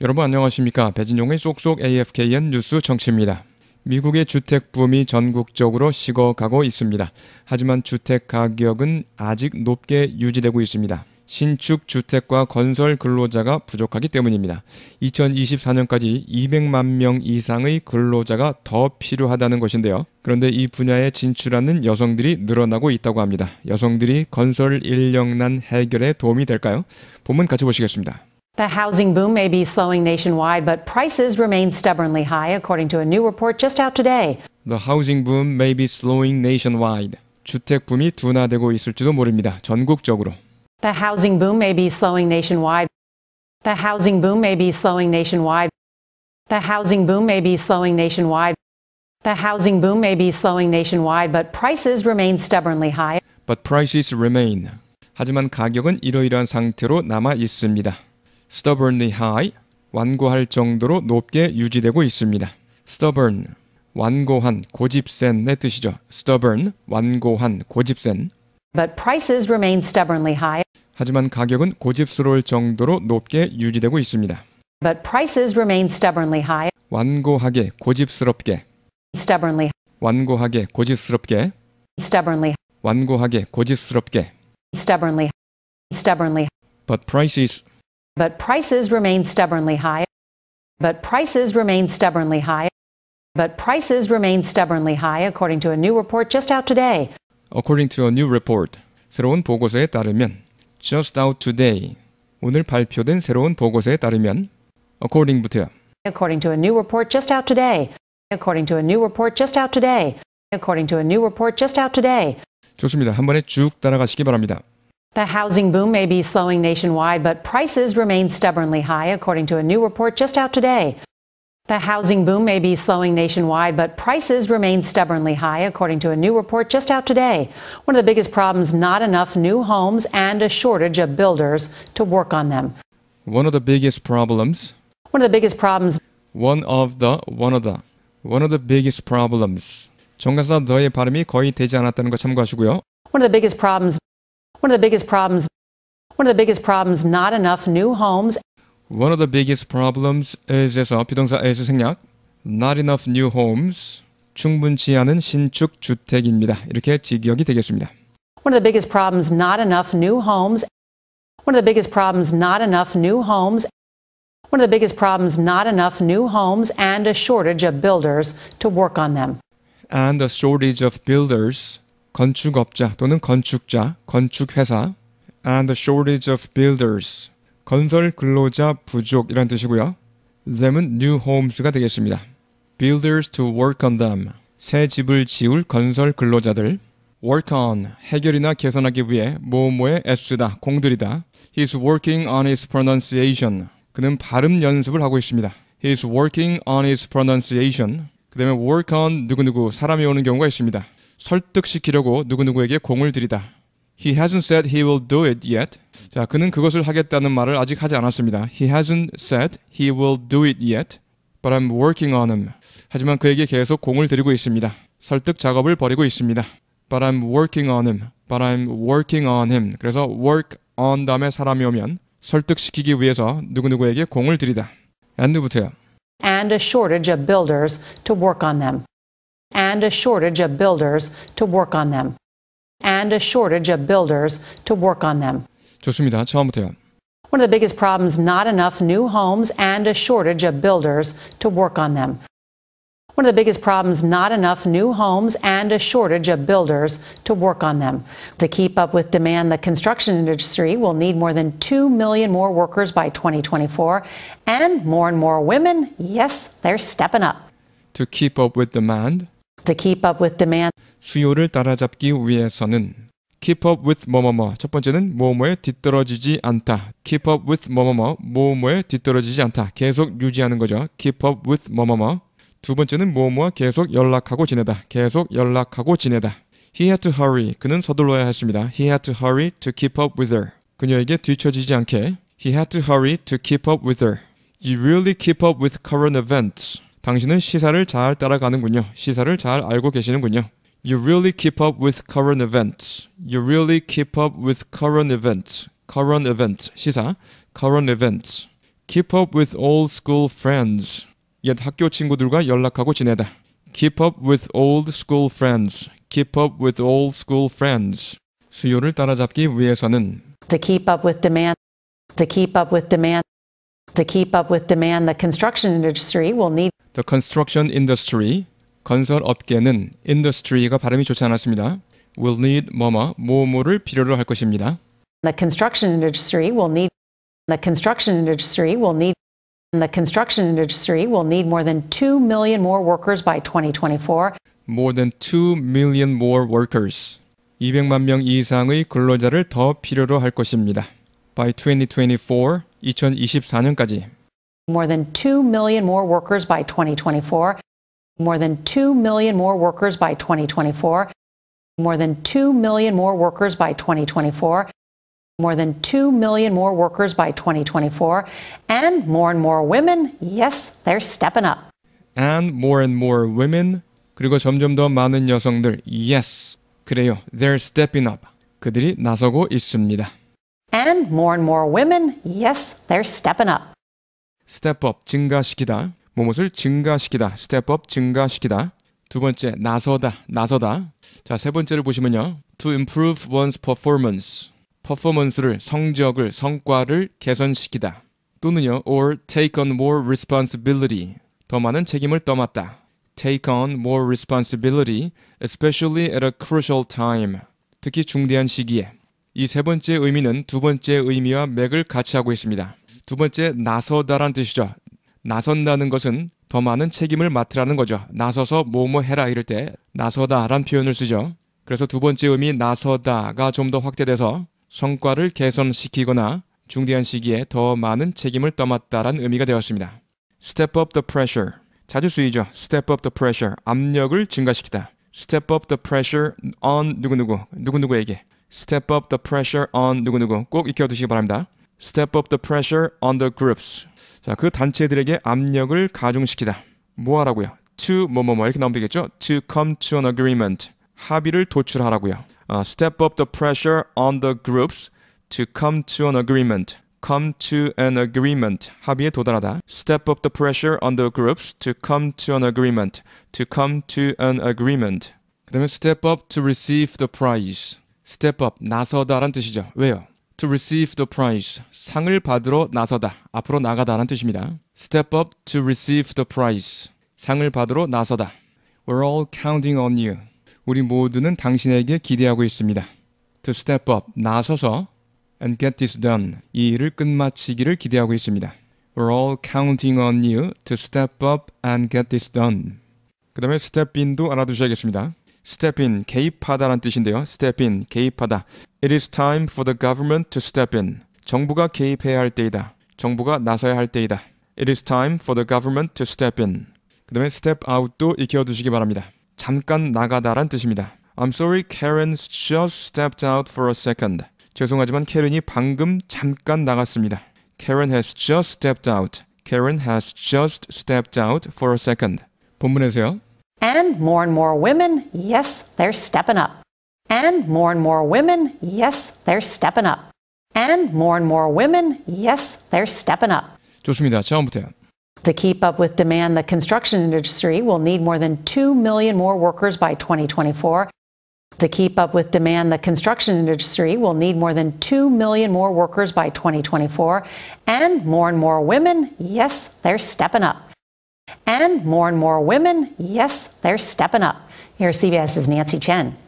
여러분 안녕하십니까. 배진용의 쏙쏙 AFKN 뉴스 정치입니다. 미국의 주택 붐이 전국적으로 식어가고 있습니다. 하지만 주택 가격은 아직 높게 유지되고 있습니다. 신축 주택과 건설 근로자가 부족하기 때문입니다. 2024년까지 200만 명 이상의 근로자가 더 필요하다는 것인데요. 그런데 이 분야에 진출하는 여성들이 늘어나고 있다고 합니다. 여성들이 건설 인력난 해결에 도움이 될까요? 본문 같이 보시겠습니다. The housing boom may be slowing nationwide, but prices remain stubbornly high, according to a new report just out today. The housing boom may be slowing nationwide. 주택 붐이 둔화되고 있을지도 모릅니다. 전국적으로. The housing boom may be slowing nationwide. The housing boom may be slowing nationwide. The housing boom may be slowing nationwide. The housing boom may be slowing nationwide, but prices remain stubbornly high. But prices remain. 하지만 가격은 이러이러한 상태로 남아 있습니다. stubbornly high, 완고할 정도로 높게 유지되고 있습니다. stubborn, 완고한, 고집센의 뜻이죠. stubborn, 완고한, 고집센. But prices remain stubbornly high. 하지만 가격은 고집스러울 정도로 높게 유지되고 있습니다. But prices remain stubbornly high. 완고하게 고집스럽게 stubbornly 완고하게 고집스럽게 stubbornly 완고하게 고집스럽게 stubbornly stubbornly But prices But prices remain stubbornly high. But prices remain stubbornly high. But prices remain stubbornly high according to a new report just out today. According to a new report. 새로운 보고서에 따르면 just out today. 오늘 발표된 새로운 보고서에 따르면 according부터요. According to a new report just out today. According to a new report just out today. According to a new report just out today. 좋습니다. 한 번에 쭉 따라가시기 바랍니다. The housing boom may be slowing nationwide, but prices remain stubbornly high according to a new report just out today. The housing boom may be slowing nationwide, but prices remain stubbornly high, according to a new report just out today. One of the biggest problems not enough new homes and a shortage of builders to work on them. One of the biggest problems. One of the biggest problems. One of the, one of the, one of the biggest problems. 정가사 너의 발음이 거의 되지 않았다는 거 참고하시고요. One of the biggest problems. One of the biggest problems. One of the biggest problems not enough new homes. One of the biggest problems is 에서 is 생략 not enough new homes 충분치 않은 신축 주택입니다. 이렇게 직역이 되겠습니다. One of the biggest problems not enough new homes One of the biggest problems not enough new homes One of the biggest problems not enough new homes and a shortage of builders to work on them. And a shortage of builders 건축업자 또는 건축자, 건축회사 and a shortage of builders 건설 근로자 부족이란 뜻이고요. them은 new homes가 되겠습니다. builders to work on them. 새 집을 지울 건설 근로자들. work on 해결이나 개선하기 위해 뭐뭐에 애쓰다 공들이다. He's working on his pronunciation. 그는 발음 연습을 하고 있습니다. He's working on his pronunciation. 그다음에 work on 누구누구 사람이 오는 경우가 있습니다. 설득시키려고 누구누구에게 공을 들이다. He hasn't said he will do it yet. 자, 그는 그것을 하겠다는 말을 아직 하지 않았습니다. He hasn't said he will do it yet. But I'm working on him. 하지만 그에게 계속 공을 들이고 있습니다. 설득 작업을 벌이고 있습니다. But I'm working on him. But I'm working on him. 그래서 work on 다음에 사람이 오면 설득시키기 위해서 누구누구에게 공을 들이다. 안드부터요. And a shortage of builders to work on them. And a shortage of builders to work on them. and a shortage of builders to work on them. 좋습니다. 처음부터요. One of the biggest problems not enough new homes and a shortage of builders to work on them. One of the biggest problems not enough new homes and a shortage of builders to work on them. To keep up with demand, the construction industry will need more than 2 million more workers by 2024 and more and more women, yes, they're stepping up. To keep up with demand, to keep up with demand. 수요를 따라잡기 위해서는 keep up with 뭐뭐뭐 첫 번째는 뭐뭐에 뒤떨어지지 않다. keep up with 뭐뭐뭐 뭐뭐에 뒤떨어지지 않다. 계속 유지하는 거죠. keep up with 뭐뭐뭐 두 번째는 뭐뭐와 계속 연락하고 지내다. 계속 연락하고 지내다. He had to hurry. 그는 서둘러야 했습니다. He had to hurry to keep up with her. 그녀에게 뒤처지지 않게. He had to hurry to keep up with her. You really keep up with current events. 당신은 시사를 잘 따라가는군요. 시사를 잘 알고 계시는군요. You really keep up with current events. You really keep up with current events. Current events. 시사. Current events. Keep up with old school friends. 옛 학교 친구들과 연락하고 지내다. Keep up with old school friends. Keep up with old school friends. 수요를 따라잡기 위해서는 To keep up with demand. To keep up with demand. To keep up with demand, the construction industry will need The construction industry, 건설업계는 industry가 발음이 좋지 않았습니다. will need 뭐뭐, 뭐뭐를 필요로 할 것입니다. The construction industry will need The construction industry will need The construction industry will need more than 2 million more workers by 2024. More than 2 million more workers. 200만 명 이상의 근로자를 더 필요로 할 것입니다 by 2024, 2024년까지. More than 2 million more workers by 2024. More than 2 million more workers by 2024. More than 2 million more workers by 2024. More than 2 million more workers by 2024. And more and more women, yes, they're stepping up. And more and more women, 그리고 점점 더 많은 여성들, yes, 그래요, they're stepping up. 그들이 나서고 있습니다. And more and more women, yes, they're stepping up. step up 증가시키다. 무엇을 증가시키다. step up 증가시키다. 두 번째 나서다. 나서다. 자, 세 번째를 보시면요. to improve one's performance. 퍼포먼스를 성적을 성과를 개선시키다. 또는요. or take on more responsibility. 더 많은 책임을 떠맡다. take on more responsibility especially at a crucial time. 특히 중대한 시기에 이세 번째 의미는 두 번째 의미와 맥을 같이 하고 있습니다. 두 번째 나서다란 뜻이죠. 나선다는 것은 더 많은 책임을 맡으라는 거죠. 나서서 뭐뭐 해라 이럴 때 나서다란 표현을 쓰죠. 그래서 두 번째 의미 나서다가 좀 더 확대돼서 성과를 개선시키거나 중대한 시기에 더 많은 책임을 떠맡다란 의미가 되었습니다. Step up the pressure. 자주 쓰이죠. Step up the pressure. 압력을 증가시키다. Step up the pressure on 누구누구, 누구누구에게. Step up the pressure on 누구누구 꼭 익혀두시기 바랍니다. Step up the pressure on the groups. 자, 그 단체들에게 압력을 가중시키다. 뭐 하라고요? To 뭐 뭐 뭐 이렇게 나오면 되겠죠? To come to an agreement. 합의를 도출하라고요. 어, step up the pressure on the groups to come to an agreement. come to an agreement. 합의에 도달하다. step up the pressure on the groups to come to an agreement. to come to an agreement. 그다음에 step up to receive the prize. step up, 나서다란 뜻이죠. 왜요? to receive the prize, 상을 받으러 나서다, 앞으로 나가다란 뜻입니다. step up to receive the prize, 상을 받으러 나서다. We're all counting on you. 우리 모두는 당신에게 기대하고 있습니다. to step up, 나서서 and get this done, 이 일을 끝마치기를 기대하고 있습니다. We're all counting on you to step up and get this done. 그 다음에 step in도 알아두셔야겠습니다. step in 개입하다란 뜻인데요. step in 개입하다. It is time for the government to step in. 정부가 개입해야 할 때이다. 정부가 나서야 할 때이다. It is time for the government to step in. 그다음에 step out도 익혀 두시기 바랍니다. 잠깐 나가다란 뜻입니다. I'm sorry Karen's just stepped out for a second. 죄송하지만 캐런이 방금 잠깐 나갔습니다. Karen has just stepped out. Karen has just stepped out for a second. 본문에서요. And more and more women, yes, they're stepping up. And more and more women, yes, they're stepping up. And more and more women, yes, they're stepping up. 좋습니다. 처음부터요. To keep up with demand, the construction industry will need more than 2 million more workers by 2024. To keep up with demand, the construction industry will need more than 2 million more workers by 2024. And more and more women, yes, they're stepping up. And more and more women, yes, they're stepping up. Here's CBS's Nancy Chen.